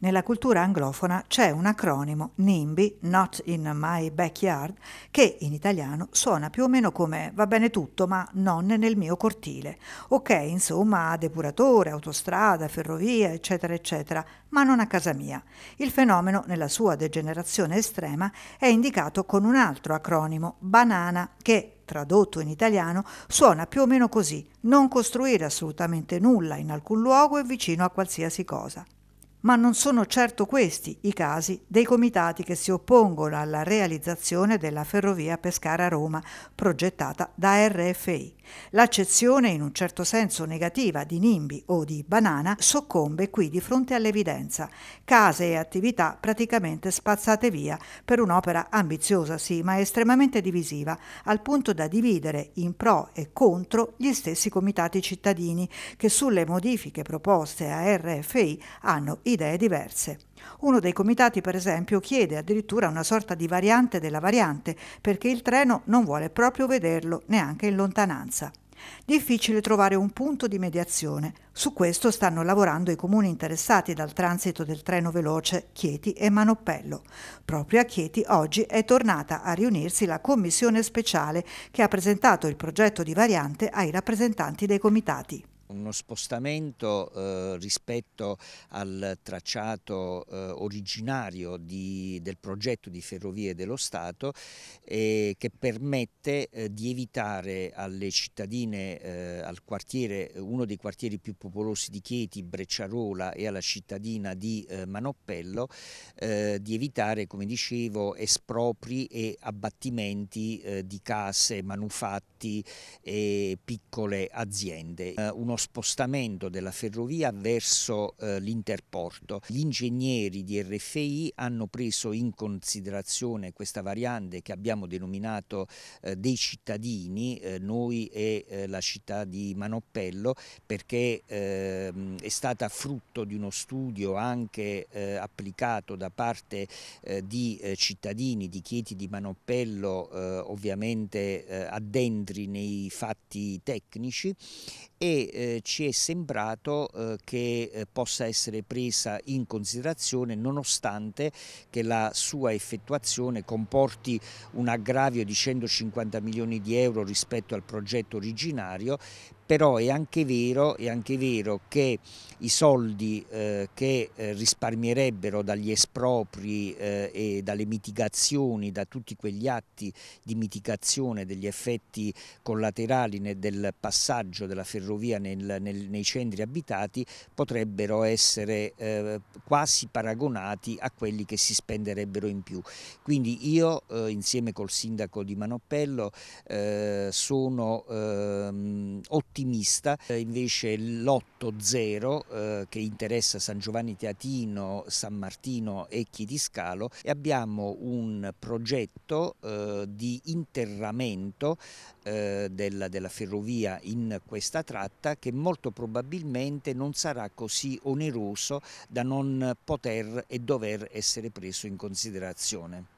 Nella cultura anglofona c'è un acronimo NIMBY, Not in My Backyard, che in italiano suona più o meno come va bene tutto ma non nel mio cortile. Ok, insomma, depuratore, autostrada, ferrovia, eccetera, eccetera, ma non a casa mia. Il fenomeno, nella sua degenerazione estrema, è indicato con un altro acronimo, banana, che tradotto in italiano, suona più o meno così: non costruire assolutamente nulla in alcun luogo e vicino a qualsiasi cosa. Ma non sono certo questi i casi dei comitati che si oppongono alla realizzazione della ferrovia Pescara-Roma progettata da RFI. L'accezione in un certo senso negativa di Nimbi o di Banana soccombe qui di fronte all'evidenza. Case e attività praticamente spazzate via per un'opera ambiziosa sì, ma estremamente divisiva, al punto da dividere in pro e contro gli stessi comitati cittadini che sulle modifiche proposte a RFI hanno idee diverse. Uno dei comitati, per esempio, chiede addirittura una sorta di variante della variante, perché il treno non vuole proprio vederlo neanche in lontananza. Difficile trovare un punto di mediazione. Su questo stanno lavorando i comuni interessati dal transito del treno veloce Chieti e Manoppello. Proprio a Chieti oggi è tornata a riunirsi la commissione speciale che ha presentato il progetto di variante ai rappresentanti dei comitati uno spostamento eh, rispetto al tracciato eh, originario di, del progetto di Ferrovie dello Stato eh, che permette eh, di evitare alle cittadine, eh, al quartiere, uno dei quartieri più popolosi di Chieti, Brecciarola e alla cittadina di eh, Manoppello, di evitare, come dicevo, espropri e abbattimenti di case, manufatti e piccole aziende. uno spostamento della ferrovia verso eh, l'interporto. Gli ingegneri di RFI hanno preso in considerazione questa variante che abbiamo denominato eh, dei cittadini, eh, noi e eh, la città di Manoppello, perché ehm, è stata frutto di uno studio anche eh, applicato da parte eh, di cittadini di Chieti di Manoppello, ovviamente addentri nei fatti tecnici e eh, ci è sembrato eh, che eh, possa essere presa in considerazione nonostante che la sua effettuazione comporti un aggravio di 150 milioni di euro rispetto al progetto originario però è anche vero, è anche vero che i soldi eh, che eh, risparmierebbero dagli espropri eh, e dalle mitigazioni, da tutti quegli atti di mitigazione degli effetti collaterali nel, del passaggio della ferrovia nel, nel, nei centri abitati potrebbero essere eh, quasi paragonati a quelli che si spenderebbero in più. Quindi io eh, insieme col sindaco di Manoppello eh, sono ehm, ottimista, eh, invece l'8-0 eh, che interessa San Giovanni Teatino, San Martino e Chi di Scalo e abbiamo un progetto eh, di interramento della, della ferrovia in questa tratta che molto probabilmente non sarà così oneroso da non poter e dover essere preso in considerazione.